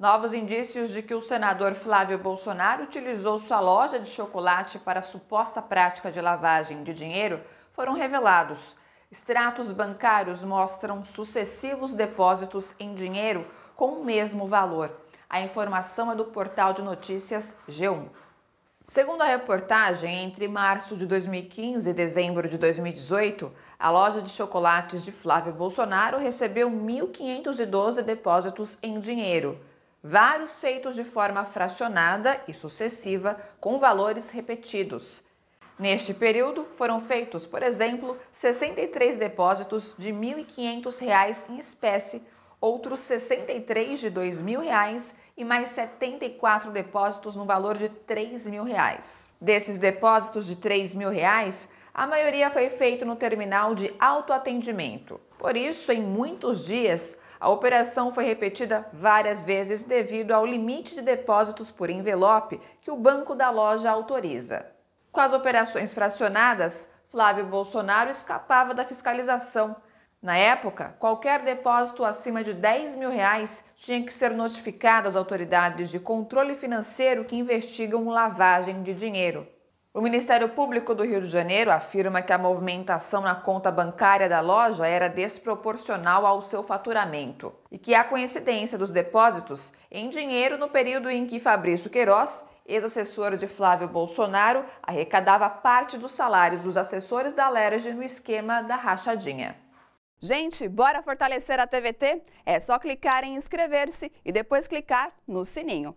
Novos indícios de que o senador Flávio Bolsonaro utilizou sua loja de chocolate para suposta prática de lavagem de dinheiro foram revelados. Extratos bancários mostram sucessivos depósitos em dinheiro com o mesmo valor. A informação é do portal de notícias G1. Segundo a reportagem, entre março de 2015 e dezembro de 2018, a loja de chocolates de Flávio Bolsonaro recebeu 1.512 depósitos em dinheiro vários feitos de forma fracionada e sucessiva com valores repetidos. Neste período, foram feitos, por exemplo, 63 depósitos de R$ 1.500 em espécie, outros 63 de R$ 2.000 e mais 74 depósitos no valor de R$ 3.000. Desses depósitos de R$ 3.000, a maioria foi feito no terminal de autoatendimento. Por isso, em muitos dias, a operação foi repetida várias vezes devido ao limite de depósitos por envelope que o banco da loja autoriza. Com as operações fracionadas, Flávio Bolsonaro escapava da fiscalização. Na época, qualquer depósito acima de 10 mil reais tinha que ser notificado às autoridades de controle financeiro que investigam lavagem de dinheiro. O Ministério Público do Rio de Janeiro afirma que a movimentação na conta bancária da loja era desproporcional ao seu faturamento e que a coincidência dos depósitos em dinheiro no período em que Fabrício Queiroz, ex-assessor de Flávio Bolsonaro, arrecadava parte dos salários dos assessores da Lerge no esquema da rachadinha. Gente, bora fortalecer a TVT? É só clicar em inscrever-se e depois clicar no sininho.